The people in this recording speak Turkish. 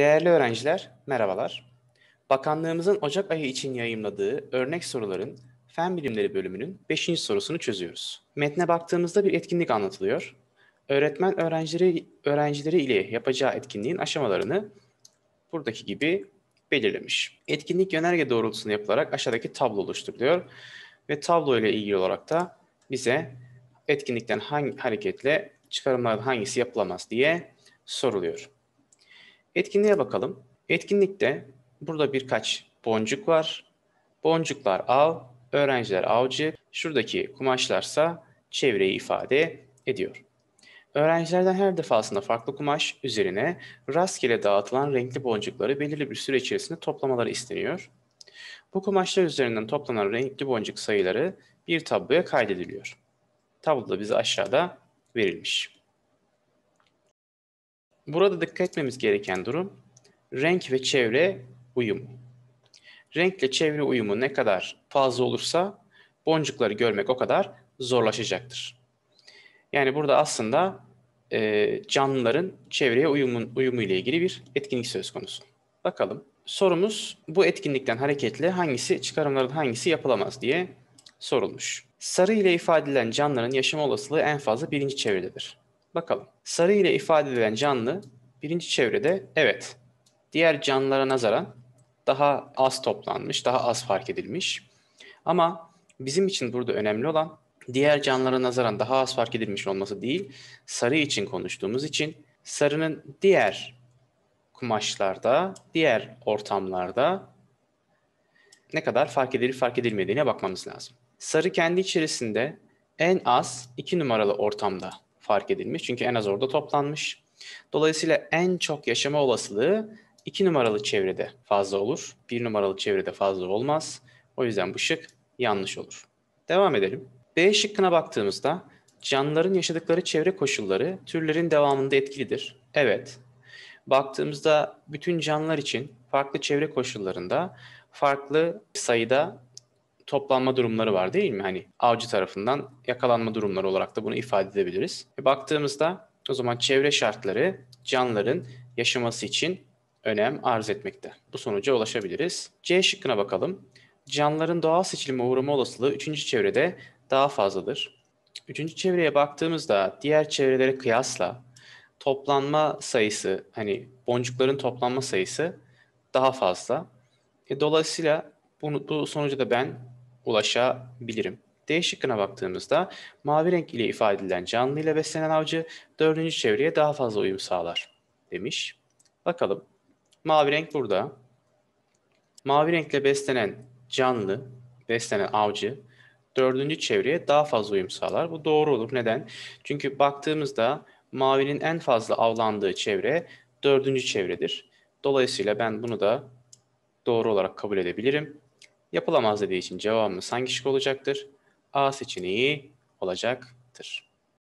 Değerli öğrenciler, merhabalar. Bakanlığımızın Ocak ayı için yayımladığı örnek soruların Fen Bilimleri bölümünün 5. sorusunu çözüyoruz. Metne baktığımızda bir etkinlik anlatılıyor. Öğretmen öğrencileri, öğrencileri ile yapacağı etkinliğin aşamalarını buradaki gibi belirlemiş. Etkinlik yönerge doğrultusunda yapılarak aşağıdaki tablo oluşturuluyor ve tablo ile ilgili olarak da bize etkinlikten hangi hareketle çıkarımlardan hangisi yapılamaz diye soruluyor. Etkinliğe bakalım. Etkinlikte burada birkaç boncuk var. Boncuklar av, öğrenciler avcı, şuradaki kumaşlarsa çevreyi ifade ediyor. Öğrencilerden her defasında farklı kumaş üzerine rastgele dağıtılan renkli boncukları belirli bir süre içerisinde toplamaları isteniyor. Bu kumaşlar üzerinden toplanan renkli boncuk sayıları bir tabloya kaydediliyor. Tablo da bize aşağıda verilmiş. Burada dikkat etmemiz gereken durum renk ve çevre uyumu. Renkle çevre uyumu ne kadar fazla olursa boncukları görmek o kadar zorlaşacaktır. Yani burada aslında e, canlıların çevreye uyumun, uyumu ile ilgili bir etkinlik söz konusu. Bakalım sorumuz bu etkinlikten hareketle hangisi çıkarımlardan hangisi yapılamaz diye sorulmuş. Sarı ile ifade edilen canlıların yaşam olasılığı en fazla birinci çevrededir. Bakalım. Sarı ile ifade edilen canlı birinci çevrede evet diğer canlılara nazaran daha az toplanmış, daha az fark edilmiş. Ama bizim için burada önemli olan diğer canlılara nazaran daha az fark edilmiş olması değil, sarı için konuştuğumuz için sarının diğer kumaşlarda, diğer ortamlarda ne kadar fark edilip fark edilmediğine bakmamız lazım. Sarı kendi içerisinde en az iki numaralı ortamda fark edilmiş. Çünkü en az orada toplanmış. Dolayısıyla en çok yaşama olasılığı 2 numaralı çevrede fazla olur. 1 numaralı çevrede fazla olmaz. O yüzden bu şık yanlış olur. Devam edelim. B şıkkına baktığımızda canlıların yaşadıkları çevre koşulları türlerin devamında etkilidir. Evet. Baktığımızda bütün canlılar için farklı çevre koşullarında farklı sayıda toplanma durumları var değil mi? Hani avcı tarafından yakalanma durumları olarak da bunu ifade edebiliriz. E baktığımızda o zaman çevre şartları canlıların yaşaması için önem arz etmekte. Bu sonuca ulaşabiliriz. C şıkkına bakalım. Canlıların doğal seçilime uğrama olasılığı 3. çevrede daha fazladır. 3. çevreye baktığımızda diğer çevrelere kıyasla toplanma sayısı hani boncukların toplanma sayısı daha fazla. E, dolayısıyla bunu, bu sonucu da ben ulaşabilirim. D şıkkına baktığımızda mavi renk ile ifade edilen canlı ile beslenen avcı dördüncü çevreye daha fazla uyum sağlar demiş. Bakalım mavi renk burada. Mavi renkle beslenen canlı, beslenen avcı dördüncü çevreye daha fazla uyum sağlar. Bu doğru olur. Neden? Çünkü baktığımızda mavinin en fazla avlandığı çevre dördüncü çevredir. Dolayısıyla ben bunu da doğru olarak kabul edebilirim yapılamaz dediği için cevabımız hangi şık olacaktır? A seçeneği olacaktır.